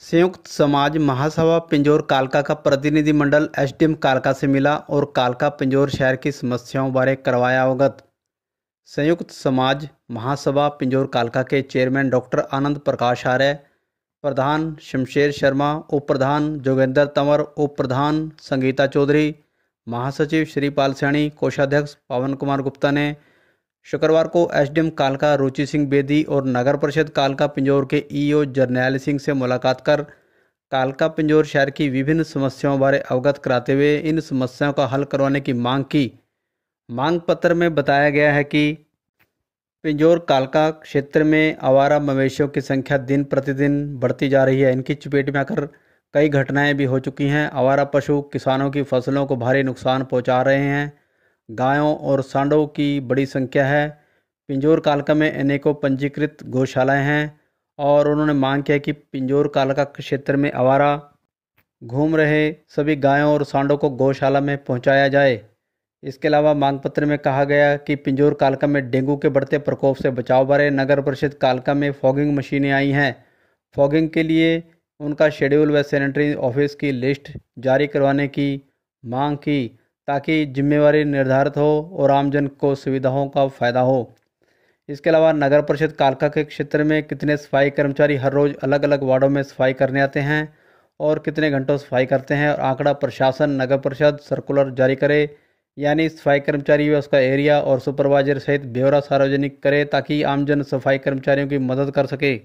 संयुक्त समाज महासभा पिंजौर कालका का प्रतिनिधिमंडल एम कालका से मिला और कालका पिंजौर शहर की समस्याओं बारे करवाया अवगत संयुक्त समाज महासभा पिंजौर कालका के चेयरमैन डॉक्टर आनंद प्रकाश आर्य प्रधान शमशेर शर्मा उप प्रधान जोगेंद्र तंवर उप प्रधान संगीता चौधरी महासचिव श्रीपाल सैनी कोषाध्यक्ष पवन कुमार गुप्ता ने शुक्रवार को एसडीएम कालका रुचि सिंह बेदी और नगर परिषद कालका पिंजौर के ईओ जरनैल सिंह से मुलाकात कर कालका पिंजौर शहर की विभिन्न समस्याओं बारे अवगत कराते हुए इन समस्याओं का हल करवाने की मांग की मांग पत्र में बताया गया है कि पिंजौर कालका क्षेत्र में आवारा मवेशियों की संख्या दिन प्रतिदिन बढ़ती जा रही है इनकी चपेट में आकर कई घटनाएं भी हो चुकी हैं आवारा पशु किसानों की फसलों को भारी नुकसान पहुंचा रहे हैं गायों और सांडों की बड़ी संख्या है पिंजौर कालका में अनेकों पंजीकृत गौशालाएँ हैं और उन्होंने मांग किया कि पिंजौर कालका क्षेत्र में आवारा घूम रहे सभी गायों और सांडों को गौशाला में पहुंचाया जाए इसके अलावा मांग पत्र में कहा गया कि पिंजौर कालका में डेंगू के बढ़ते प्रकोप से बचाव बारे नगर परिषद कालका में फॉगिंग मशीनें आई हैं फॉगिंग के लिए उनका शेड्यूल व सैनिटरी ऑफिस की लिस्ट जारी करवाने की मांग की ताकि जिम्मेवारी निर्धारित हो और आमजन को सुविधाओं का फ़ायदा हो इसके अलावा नगर परिषद कालका के क्षेत्र में कितने सफाई कर्मचारी हर रोज़ अलग अलग वार्डों में सफाई करने आते हैं और कितने घंटों सफाई करते हैं और आंकड़ा प्रशासन नगर परिषद सर्कुलर जारी करे यानी सफाई कर्मचारी व उसका एरिया और सुपरवाइजर सहित ब्यौरा सार्वजनिक करे ताकि आमजन सफाई कर्मचारियों की मदद कर सके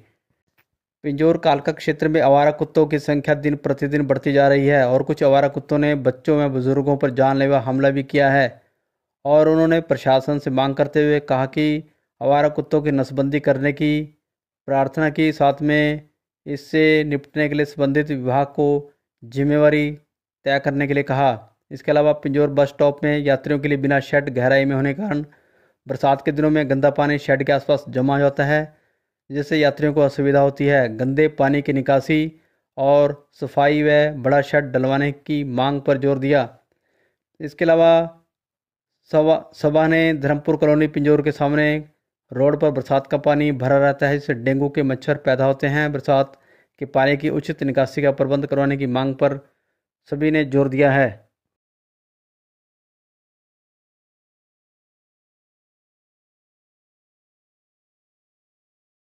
पिंजौर कालका क्षेत्र में आवारा कुत्तों की संख्या दिन प्रतिदिन बढ़ती जा रही है और कुछ आवारा कुत्तों ने बच्चों में बुजुर्गों पर जानलेवा हमला भी किया है और उन्होंने प्रशासन से मांग करते हुए कहा कि आवारा कुत्तों की नसबंदी करने की प्रार्थना की साथ में इससे निपटने के लिए संबंधित विभाग को जिम्मेवारी तय करने के लिए कहा इसके अलावा पिंजौर बस स्टॉप में यात्रियों के लिए बिना शेड गहराई में होने के कारण बरसात के दिनों में गंदा पानी शेड के आसपास जमा हो जाता है जिससे यात्रियों को असुविधा होती है गंदे पानी की निकासी और सफाई व बड़ा शेड डलवाने की मांग पर जोर दिया इसके अलावा सभा सभा ने धर्मपुर कॉलोनी पिंजौर के सामने रोड पर बरसात का पानी भरा रहता है जिससे डेंगू के मच्छर पैदा होते हैं बरसात के पानी की उचित निकासी का प्रबंध करवाने की मांग पर सभी ने जोर दिया है